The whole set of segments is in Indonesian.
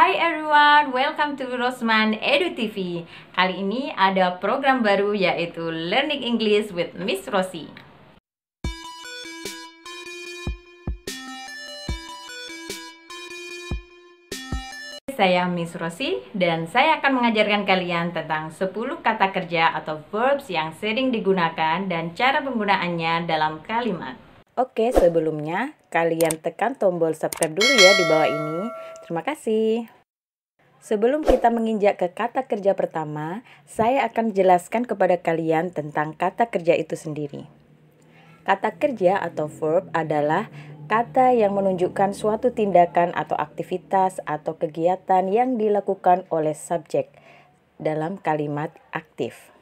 Hai everyone, welcome to Rosman Edu TV. Kali ini ada program baru yaitu Learning English with Miss Rosie. Saya Miss Rosie dan saya akan mengajarkan kalian tentang 10 kata kerja atau verbs yang sering digunakan dan cara penggunaannya dalam kalimat. Oke, sebelumnya kalian tekan tombol subscribe dulu ya di bawah ini. Terima kasih. Sebelum kita menginjak ke kata kerja pertama, saya akan jelaskan kepada kalian tentang kata kerja itu sendiri. Kata kerja atau verb adalah kata yang menunjukkan suatu tindakan atau aktivitas atau kegiatan yang dilakukan oleh subjek dalam kalimat aktif.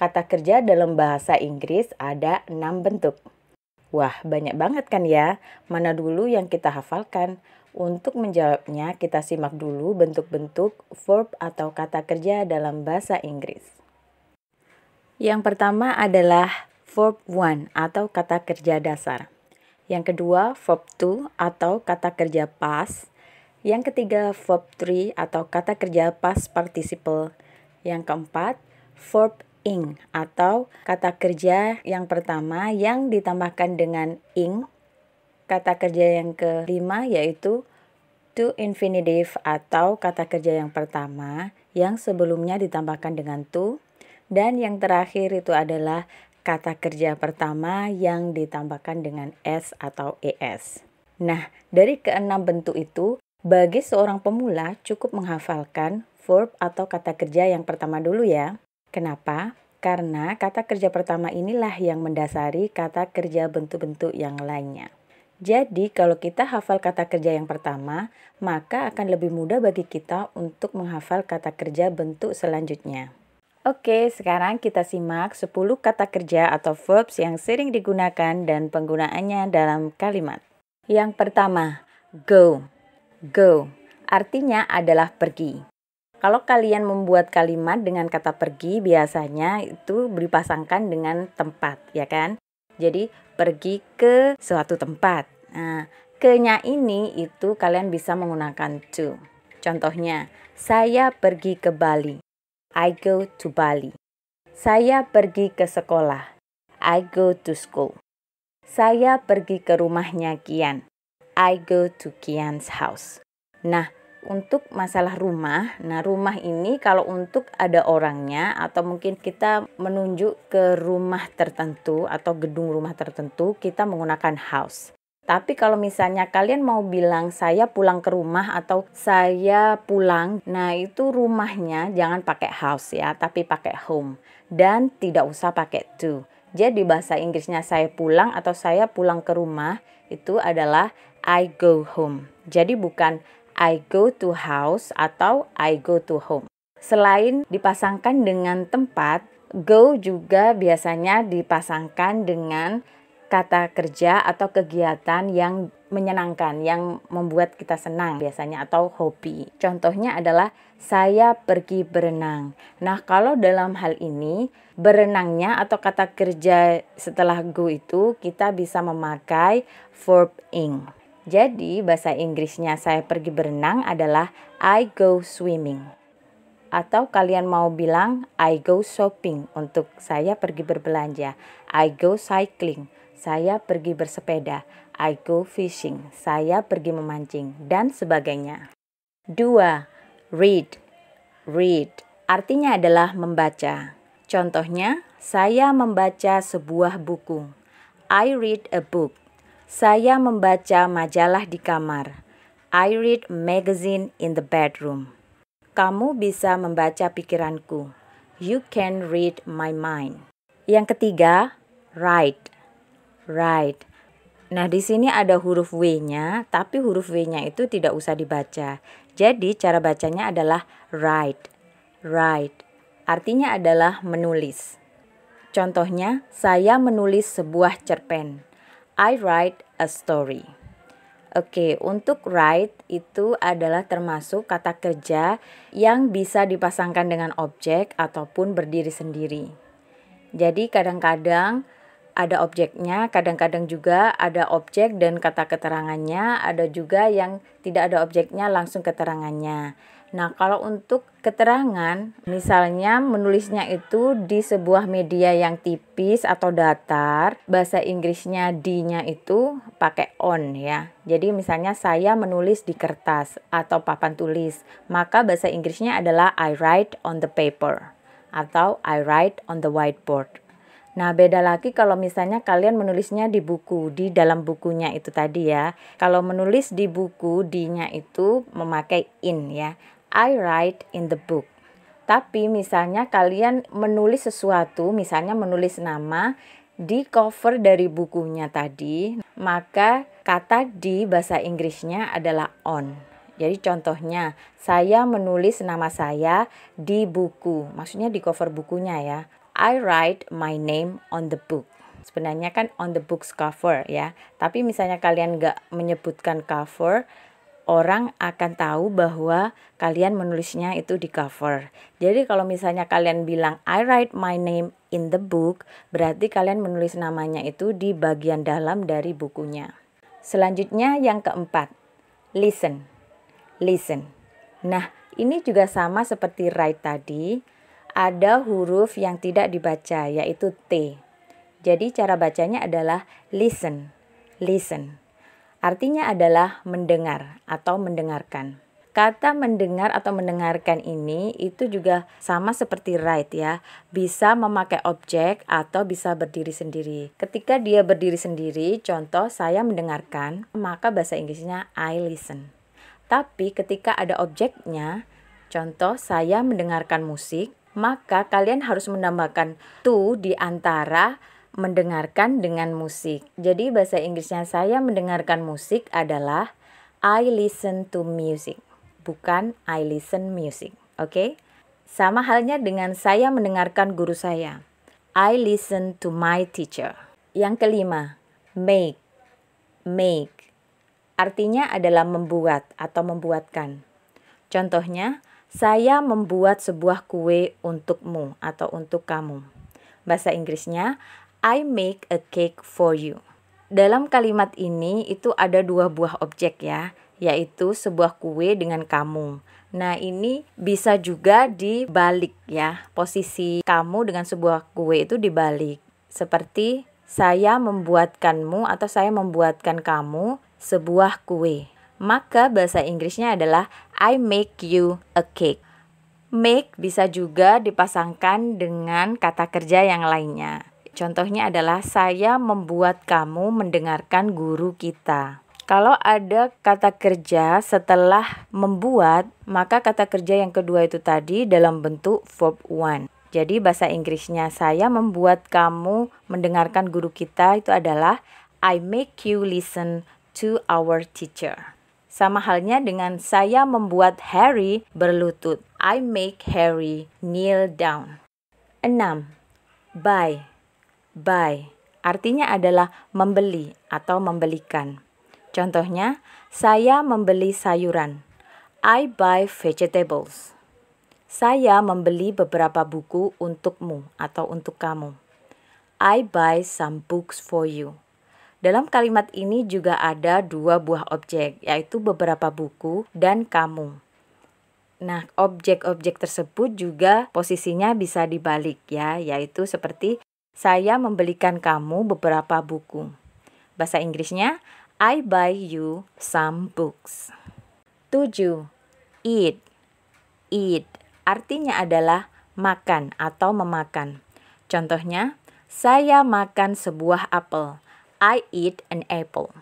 Kata kerja dalam bahasa Inggris ada enam bentuk. Wah, banyak banget kan ya? Mana dulu yang kita hafalkan? Untuk menjawabnya, kita simak dulu bentuk-bentuk verb atau kata kerja dalam bahasa Inggris. Yang pertama adalah verb one atau kata kerja dasar. Yang kedua, verb two atau kata kerja pas. Yang ketiga, verb three atau kata kerja pas participle. Yang keempat, verb ing atau kata kerja yang pertama yang ditambahkan dengan ing. Kata kerja yang kelima yaitu to infinitive atau kata kerja yang pertama yang sebelumnya ditambahkan dengan to. Dan yang terakhir itu adalah kata kerja pertama yang ditambahkan dengan s atau es. Nah, dari keenam bentuk itu, bagi seorang pemula cukup menghafalkan verb atau kata kerja yang pertama dulu ya. Kenapa? Karena kata kerja pertama inilah yang mendasari kata kerja bentuk-bentuk yang lainnya. Jadi, kalau kita hafal kata kerja yang pertama, maka akan lebih mudah bagi kita untuk menghafal kata kerja bentuk selanjutnya. Oke, sekarang kita simak 10 kata kerja atau verbs yang sering digunakan dan penggunaannya dalam kalimat. Yang pertama, go. Go artinya adalah pergi. Kalau kalian membuat kalimat dengan kata pergi, biasanya itu dipasangkan dengan tempat, ya kan? Jadi pergi ke suatu tempat. Nah, kenya ini itu kalian bisa menggunakan to. Contohnya, saya pergi ke Bali. I go to Bali. Saya pergi ke sekolah. I go to school. Saya pergi ke rumahnya Kian. I go to Kian's house. Nah, untuk masalah rumah. Nah, rumah ini kalau untuk ada orangnya atau mungkin kita menunjuk ke rumah tertentu atau gedung rumah tertentu, kita menggunakan house. Tapi kalau misalnya kalian mau bilang saya pulang ke rumah atau saya pulang, nah itu rumahnya jangan pakai house ya, tapi pakai home dan tidak usah pakai to. Jadi bahasa Inggrisnya saya pulang atau saya pulang ke rumah itu adalah I go home. Jadi bukan I go to house atau I go to home. Selain dipasangkan dengan tempat, go juga biasanya dipasangkan dengan kata kerja atau kegiatan yang menyenangkan, yang membuat kita senang biasanya atau hobi. Contohnya adalah saya pergi berenang. Nah, kalau dalam hal ini berenangnya atau kata kerja setelah go itu kita bisa memakai verb ing. Jadi bahasa Inggrisnya saya pergi berenang adalah I go swimming. Atau kalian mau bilang I go shopping untuk saya pergi berbelanja. I go cycling, saya pergi bersepeda. I go fishing, saya pergi memancing dan sebagainya. Dua, Read. Read artinya adalah membaca. Contohnya, saya membaca sebuah buku. I read a book. Saya membaca majalah di kamar. I read magazine in the bedroom. Kamu bisa membaca pikiranku. You can read my mind. Yang ketiga, write. Write. Nah, di sini ada huruf W-nya, tapi huruf W-nya itu tidak usah dibaca. Jadi, cara bacanya adalah write. Write. Artinya adalah menulis. Contohnya, saya menulis sebuah cerpen. I write a story. Oke, untuk write itu adalah termasuk kata kerja yang bisa dipasangkan dengan objek ataupun berdiri sendiri. Jadi kadang-kadang ada objeknya, kadang-kadang juga ada objek dan kata keterangannya, ada juga yang tidak ada objeknya langsung keterangannya. Nah, kalau untuk keterangan, misalnya menulisnya itu di sebuah media yang tipis atau datar, bahasa Inggrisnya D-nya itu pakai on ya. Jadi misalnya saya menulis di kertas atau papan tulis, maka bahasa Inggrisnya adalah I write on the paper atau I write on the whiteboard. Nah, beda lagi kalau misalnya kalian menulisnya di buku, di dalam bukunya itu tadi ya. Kalau menulis di buku, di-nya itu memakai in ya. I write in the book. Tapi misalnya kalian menulis sesuatu, misalnya menulis nama di cover dari bukunya tadi, maka kata di bahasa Inggrisnya adalah on. Jadi contohnya, saya menulis nama saya di buku. Maksudnya di cover bukunya ya. I write my name on the book. Sebenarnya kan on the book's cover ya. Tapi misalnya kalian nggak menyebutkan cover, orang akan tahu bahwa kalian menulisnya itu di cover. Jadi kalau misalnya kalian bilang I write my name in the book, berarti kalian menulis namanya itu di bagian dalam dari bukunya. Selanjutnya yang keempat, listen. Listen. Nah, ini juga sama seperti write tadi, ada huruf yang tidak dibaca yaitu T. Jadi cara bacanya adalah listen. Listen. Artinya adalah mendengar atau mendengarkan. Kata mendengar atau mendengarkan ini itu juga sama seperti write ya. Bisa memakai objek atau bisa berdiri sendiri. Ketika dia berdiri sendiri, contoh saya mendengarkan, maka bahasa Inggrisnya I listen. Tapi ketika ada objeknya, contoh saya mendengarkan musik, maka kalian harus menambahkan to di antara mendengarkan dengan musik. Jadi bahasa Inggrisnya saya mendengarkan musik adalah I listen to music, bukan I listen music. Oke? Okay? Sama halnya dengan saya mendengarkan guru saya. I listen to my teacher. Yang kelima, make. Make. Artinya adalah membuat atau membuatkan. Contohnya, saya membuat sebuah kue untukmu atau untuk kamu. Bahasa Inggrisnya, I make a cake for you. Dalam kalimat ini itu ada dua buah objek ya, yaitu sebuah kue dengan kamu. Nah, ini bisa juga dibalik ya. Posisi kamu dengan sebuah kue itu dibalik. Seperti saya membuatkanmu atau saya membuatkan kamu sebuah kue. Maka bahasa Inggrisnya adalah I make you a cake. Make bisa juga dipasangkan dengan kata kerja yang lainnya Contohnya adalah saya membuat kamu mendengarkan guru kita. Kalau ada kata kerja setelah membuat, maka kata kerja yang kedua itu tadi dalam bentuk verb one. Jadi bahasa Inggrisnya saya membuat kamu mendengarkan guru kita itu adalah I make you listen to our teacher. Sama halnya dengan saya membuat Harry berlutut. I make Harry kneel down. 6. Bye buy artinya adalah membeli atau membelikan. Contohnya, saya membeli sayuran. I buy vegetables. Saya membeli beberapa buku untukmu atau untuk kamu. I buy some books for you. Dalam kalimat ini juga ada dua buah objek, yaitu beberapa buku dan kamu. Nah, objek-objek tersebut juga posisinya bisa dibalik ya, yaitu seperti saya membelikan kamu beberapa buku. Bahasa Inggrisnya, I buy you some books. 7. Eat. Eat artinya adalah makan atau memakan. Contohnya, saya makan sebuah apel. I eat an apple.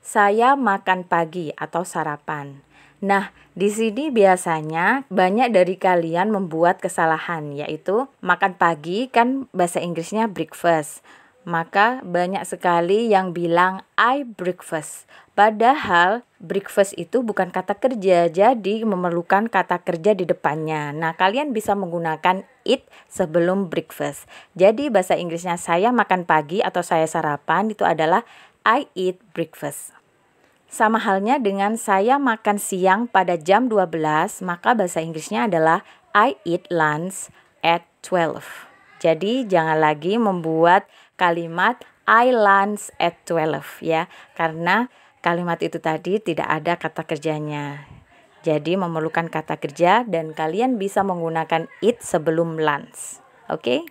Saya makan pagi atau sarapan. Nah, di sini biasanya banyak dari kalian membuat kesalahan, yaitu makan pagi kan bahasa Inggrisnya breakfast. Maka banyak sekali yang bilang I breakfast. Padahal breakfast itu bukan kata kerja, jadi memerlukan kata kerja di depannya. Nah, kalian bisa menggunakan eat sebelum breakfast. Jadi bahasa Inggrisnya saya makan pagi atau saya sarapan itu adalah I eat breakfast. Sama halnya dengan saya makan siang pada jam 12, maka bahasa Inggrisnya adalah I eat lunch at 12. Jadi jangan lagi membuat kalimat I lunch at 12 ya, karena kalimat itu tadi tidak ada kata kerjanya. Jadi memerlukan kata kerja dan kalian bisa menggunakan eat sebelum lunch. Oke?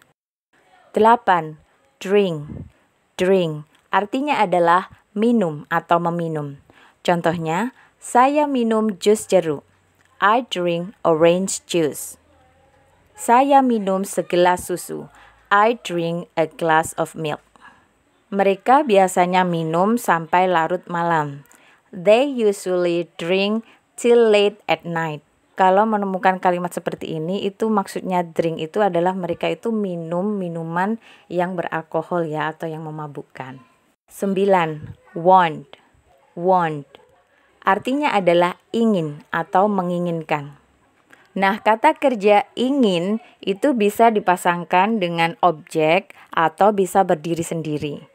Okay? 8. Drink. Drink artinya adalah minum atau meminum. Contohnya, saya minum jus jeruk. I drink orange juice. Saya minum segelas susu. I drink a glass of milk. Mereka biasanya minum sampai larut malam. They usually drink till late at night. Kalau menemukan kalimat seperti ini, itu maksudnya drink itu adalah mereka itu minum minuman yang beralkohol ya atau yang memabukkan. 9. Want. Want artinya adalah ingin atau menginginkan. Nah, kata kerja ingin itu bisa dipasangkan dengan objek atau bisa berdiri sendiri.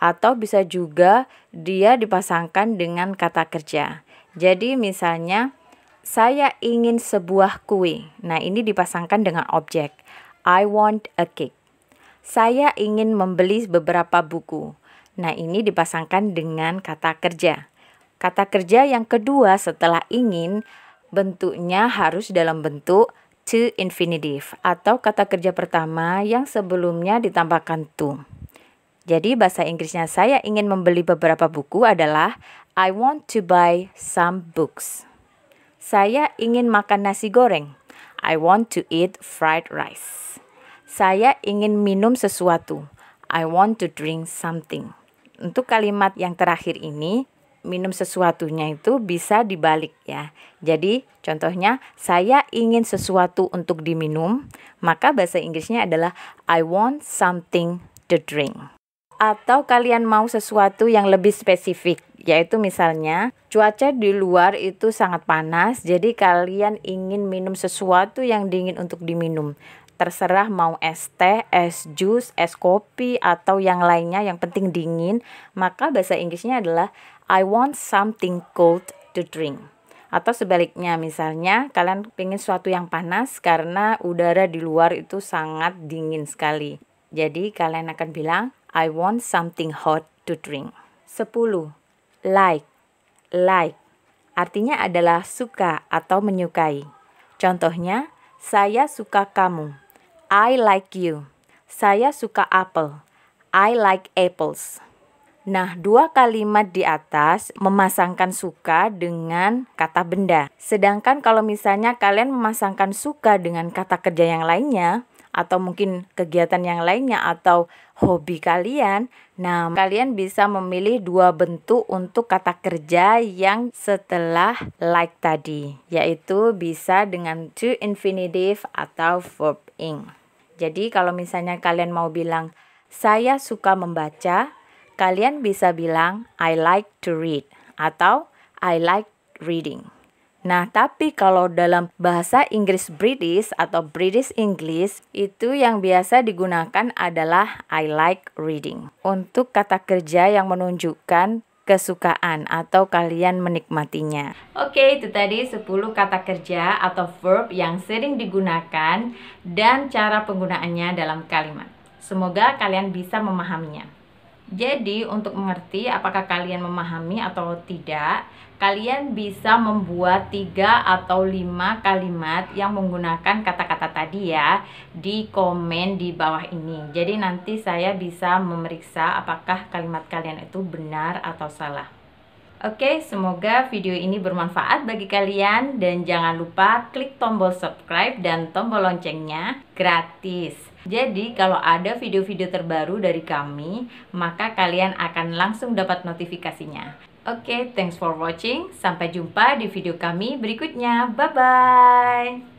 Atau bisa juga dia dipasangkan dengan kata kerja. Jadi misalnya saya ingin sebuah kue. Nah, ini dipasangkan dengan objek. I want a cake. Saya ingin membeli beberapa buku. Nah, ini dipasangkan dengan kata kerja. Kata kerja yang kedua setelah ingin bentuknya harus dalam bentuk to infinitive atau kata kerja pertama yang sebelumnya ditambahkan to. Jadi bahasa Inggrisnya saya ingin membeli beberapa buku adalah I want to buy some books. Saya ingin makan nasi goreng. I want to eat fried rice. Saya ingin minum sesuatu. I want to drink something. Untuk kalimat yang terakhir ini, minum sesuatunya itu bisa dibalik ya. Jadi contohnya saya ingin sesuatu untuk diminum, maka bahasa Inggrisnya adalah I want something to drink. Atau kalian mau sesuatu yang lebih spesifik yaitu misalnya cuaca di luar itu sangat panas, jadi kalian ingin minum sesuatu yang dingin untuk diminum. Terserah mau es teh, es jus, es kopi, atau yang lainnya yang penting dingin, maka bahasa Inggrisnya adalah I want something cold to drink. Atau sebaliknya, misalnya kalian ingin sesuatu yang panas karena udara di luar itu sangat dingin sekali. Jadi kalian akan bilang, I want something hot to drink. 10 like, like. Artinya adalah suka atau menyukai. Contohnya, saya suka kamu. I like you. Saya suka apel. I like apples. Nah, dua kalimat di atas memasangkan suka dengan kata benda. Sedangkan kalau misalnya kalian memasangkan suka dengan kata kerja yang lainnya, atau mungkin kegiatan yang lainnya atau hobi kalian. Nah, kalian bisa memilih dua bentuk untuk kata kerja yang setelah like tadi, yaitu bisa dengan to infinitive atau verb ing. Jadi, kalau misalnya kalian mau bilang saya suka membaca, kalian bisa bilang I like to read atau I like reading. Nah, tapi kalau dalam bahasa Inggris British atau British English, itu yang biasa digunakan adalah I like reading. Untuk kata kerja yang menunjukkan kesukaan atau kalian menikmatinya. Oke, itu tadi 10 kata kerja atau verb yang sering digunakan dan cara penggunaannya dalam kalimat. Semoga kalian bisa memahaminya. Jadi, untuk mengerti apakah kalian memahami atau tidak, kalian bisa membuat tiga atau lima kalimat yang menggunakan kata-kata tadi ya di komen di bawah ini. Jadi nanti saya bisa memeriksa apakah kalimat kalian itu benar atau salah. Oke, semoga video ini bermanfaat bagi kalian dan jangan lupa klik tombol subscribe dan tombol loncengnya gratis. Jadi kalau ada video-video terbaru dari kami, maka kalian akan langsung dapat notifikasinya. Oke, okay, thanks for watching. Sampai jumpa di video kami berikutnya. Bye-bye.